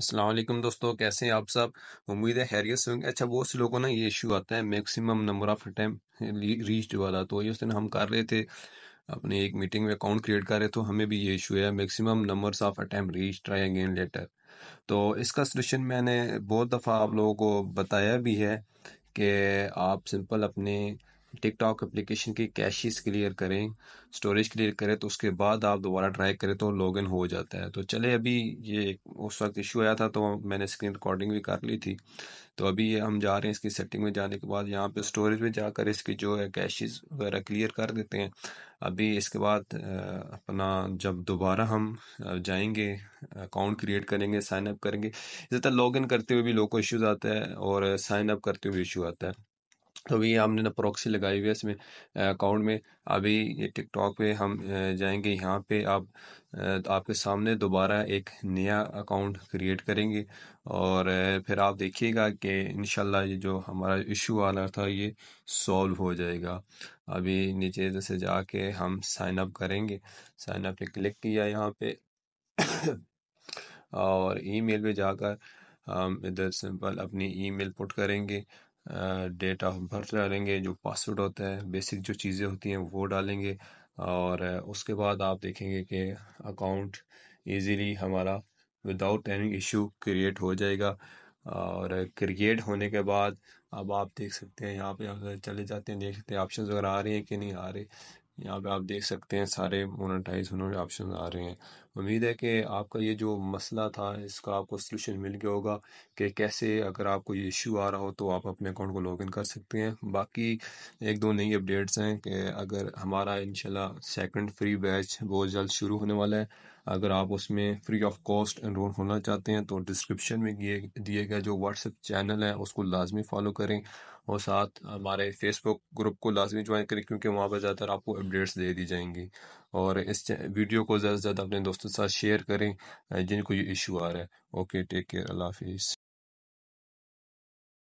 असलम दोस्तों कैसे हैं आप सब उम्मीद है खैरियत से होंगे अच्छा बहुत से लोगों ना ये इशू आता है maximum number of time reached वाला तो ये उस दिन हम कर रहे थे अपने एक मीटिंग में अकाउंट क्रिएट कर रहे थे तो हमें भी ये इशू है maximum numbers of attempt reach try again later तो इसका सोल्यूशन मैंने बहुत दफ़ा आप लोगों को बताया भी है कि आप सिंपल अपने टिकटॉक एप्लीकेशन की कैशिज़ क्लियर करें स्टोरेज क्लियर करें तो उसके बाद आप दोबारा ट्राई करें तो लॉग इन हो जाता है तो चले अभी ये उस वक्त इशू आया था तो मैंने स्क्रीन रिकॉर्डिंग भी कर ली थी तो अभी ये हम जा रहे हैं इसकी सेटिंग में जाने के बाद यहाँ पे स्टोरेज में जाकर इसकी जो है कैशिज वगैरह क्लियर कर देते हैं अभी इसके बाद अपना जब दोबारा हम जाएंगे अकाउंट क्रिएट करेंगे साइनअप करेंगे करेंगे तरह लॉग इन करते हुए भी लोग को इश्यूज़ आता है और साइनअप करते हुए इशू आता है तो अभी हमने ना प्रॉक्सी लगाई हुई है इसमें अकाउंट में अभी ये टिकटॉक पे हम जाएंगे यहाँ पे आप तो आपके सामने दोबारा एक नया अकाउंट क्रिएट करेंगे और फिर आप देखिएगा कि इन ये जो हमारा इशू आ रहा था ये सॉल्व हो जाएगा अभी नीचे से जाके हम साइन अप करेंगे साइन अप पे क्लिक किया यहाँ पे और ईमेल पे जाकर हम इधर सिंपल अपनी ईमेल पुट करेंगे डेट ऑफ बर्थ डालेंगे जो पासवर्ड होता है बेसिक जो चीज़ें होती हैं वो डालेंगे और उसके बाद आप देखेंगे कि अकाउंट इजीली हमारा विदाउट एनी इशू क्रिएट हो जाएगा और क्रिएट होने के बाद अब आप देख सकते हैं यहाँ पे चले जाते हैं देख सकते हैं ऑप्शन वगैरह आ रहे हैं कि नहीं आ रहे यहाँ पे आप देख सकते हैं सारे मोनेटाइज होने वाले ऑप्शन आ रहे हैं उम्मीद है कि आपका ये जो मसला था इसका आपको सोल्यूशन मिल गया होगा कि कैसे अगर आपको ये इशू आ रहा हो तो आप अपने अकाउंट को लॉगिन कर सकते हैं बाकी एक दो नई अपडेट्स हैं कि अगर हमारा इनशाला सेकंड फ्री बैच बहुत जल्द शुरू होने वाला है अगर आप उसमें फ्री ऑफ कॉस्ट इनरोल होना चाहते हैं तो डिस्क्रिप्शन में दिए गए जो व्हाट्सएप चैनल है उसको लाजमी फॉलो करें और साथ हमारे फेसबुक ग्रुप को लाजमी ज्वाइन करें क्योंकि वहाँ पर ज़्यादातर आपको अपडेट्स दे दी जाएंगी और इस वीडियो को ज़्यादा से ज़्यादा अपने दोस्तों के साथ शेयर करें जिनको ये इशू आ रहा है ओके टेक केयर अल्लाह हाफिज़